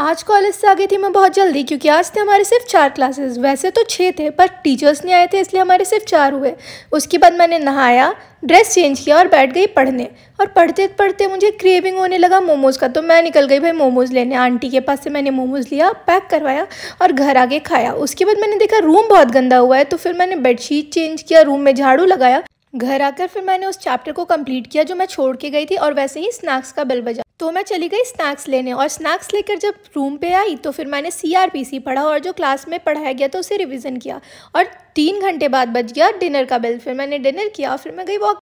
आज कॉलेज से आ गई थी मैं बहुत जल्दी क्योंकि आज थे हमारे सिर्फ चार क्लासेस वैसे तो छः थे पर टीचर्स नहीं आए थे इसलिए हमारे सिर्फ चार हुए उसके बाद मैंने नहाया ड्रेस चेंज किया और बैठ गई पढ़ने और पढ़ते पढ़ते मुझे क्रेविंग होने लगा मोमोज़ का तो मैं निकल गई भाई मोमोज़ लेने आंटी के पास से मैंने मोमोज़ लिया पैक करवाया और घर आके खाया उसके बाद मैंने देखा रूम बहुत गंदा हुआ है तो फिर मैंने बेडशीट चेंज किया रूम में झाड़ू लगाया घर आकर फिर मैंने उस चैप्टर को कंप्लीट किया जो मैं छोड़ के गई थी और वैसे ही स्नैक्स का बिल बजा तो मैं चली गई स्नैक्स लेने और स्नैक्स लेकर जब रूम पे आई तो फिर मैंने सी पढ़ा और जो क्लास में पढ़ाया गया तो उसे रिवीजन किया और तीन घंटे बाद बज गया डिनर का बिल फिर मैंने डिनर किया और फिर मैं गई वॉक